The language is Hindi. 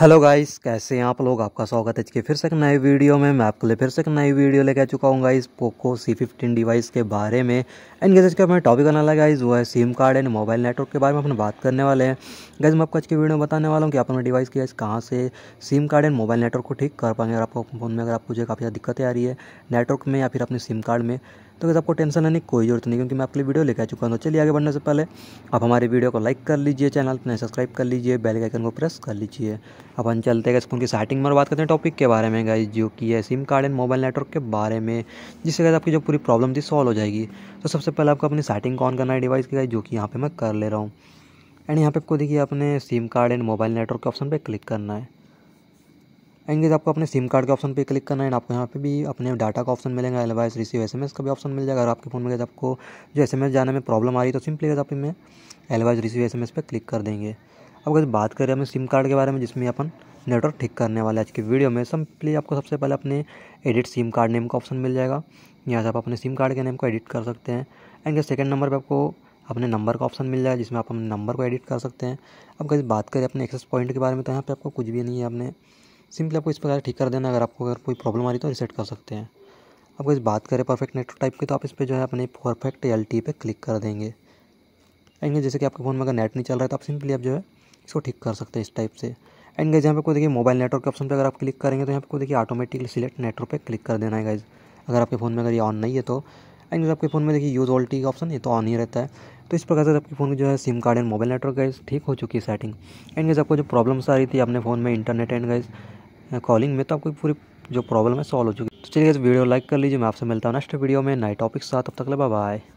हेलो गाइस कैसे हैं आप लोग आपका स्वागत है के फिर से एक नए वीडियो में मैं आपके लिए फिर से एक नई वीडियो लेके आ चुका हूँ guys Poco C fifteen device के बारे में एंड गैस का मैं टॉपिक आने लगा गाइस वो है SIM card and mobile network के बारे में अपने बात करने वाले हैं गैस मैं आपको आज की वीडियो बताने वाला हूँ कि आप अपने डिवाइस की कहाँ से SIM card and mobile network को ठीक कर पाएंगे अगर आपको फोन में अगर आपको मुझे काफ़ी ज़्यादा दिक्कतें आ रही है नेटवर्क में या फिर अपने सिम कार्ड में तो अगर आपको टेंशन लेने की कोई जरूरत नहीं क्योंकि मैं आपके लिए वीडियो लेकर आ चुका हूँ तो चलिए आगे बढ़ने से पहले आप हमारे वीडियो को लाइक कर लीजिए चैनल पर सब्सक्राइब कर लीजिए बेल आइकन को प्रेस कर लीजिए अपन चलते गए फोन की स्टार्टिंग में बात करते हैं टॉपिक के बारे में गाइज जो कि है SIM card and mobile network के बारे में जिससे गैस आपकी जो पूरी प्रॉब्लम थी सॉल्व हो जाएगी तो सबसे पहले आपको अपनी सेटिंग को ऑन करना है डिवाइस की जो कि यहाँ पर मैं कर ले रहा हूँ एंड यहाँ पे आपको देखिए अपने SIM card and mobile network के ऑप्शन पे क्लिक करना है एंगेज आपको अपने सिम कार्ड के ऑप्शन पे क्लिक करना है एंड आपको यहाँ पे भी अपने डाटा का ऑप्शन मिलेगा एलवाइस रिसीव एसएमएस का भी ऑप्शन मिल जाएगा अगर आपके फ़ोन में आपको जो एसएमएस जाने में प्रॉब्लम आ रही है तो सिंपली आप में एलवाइस रिसीव एसएमएस पर क्लिक कर देंगे अब अगर बात करें हमें सिम कार्ड के बारे में जिसमें अपन नेटवर्क ठीक करने वाले आज के वीडियो में सिंपली आपको सबसे पहले अपने एडिट सिम कार्ड नेम का ऑप्शन मिल जाएगा यहाँ से आप अपने सिम कार्ड के नेम को एडिट कर सकते हैं एंड सेकेंड नंबर पर आपको अपने नंबर का ऑप्शन मिल जाएगा जिसमें आप अपने नंबर को एडिट कर सकते हैं अब कहीं बात करें अपने एक्सेस पॉइंट के बारे में तो यहाँ पर आपको कुछ भी नहीं है अपने सिंपली आपको इस प्रकार ठीक कर देना अगर आपको अगर कोई प्रॉब्लम आ रही तो रिसेट कर सकते हैं अब इस बात करें परफेक्ट नेटवर्क टाइप की तो आप इस पर जो है अपने परफेक्ट एल टी पर क्लिक कर देंगे एंगे जैसे कि आपके फ़ोन में अगर नेट नहीं चल रहा है तो आप सिंपली आप जो है इसको ठीक कर सकते हैं इस टाइप से एंड गाइज यहाँ पे कोई देखिए मोबाइल नेटवर्क के ऑप्शन पे अगर आप क्लिक करेंगे तो यहाँ पे कोई देखिए ऑटोमेटिकली सिलेक्ट नेटवर्क पे क्लिक कर देना है गाइज अगर आपके फ़ोन में अगर ये ऑन नहीं है तो एंड आपके फ़ोन में देखिए यूज़ ऑल्टी का ऑप्शन ये तो ऑन ही रहता है तो इस प्रकार से आपके फ़ोन की जो है SIM card and mobile network गए ठीक हो चुकी है सेटिंग एंड गैस आपको जो प्रॉब्लम्स आ रही थी अपने फ़ोन में इंटरनेट एंड गैस कॉलिंग में तो आपको पूरी जो प्रॉब्लम है सॉल्व हो चुकी है तो चलिए इस वीडियो लाइक कर लीजिए मैं आपसे मिलता हूँ नेक्स्ट वीडियो में नए टॉपिक साथ तब तक ले बाय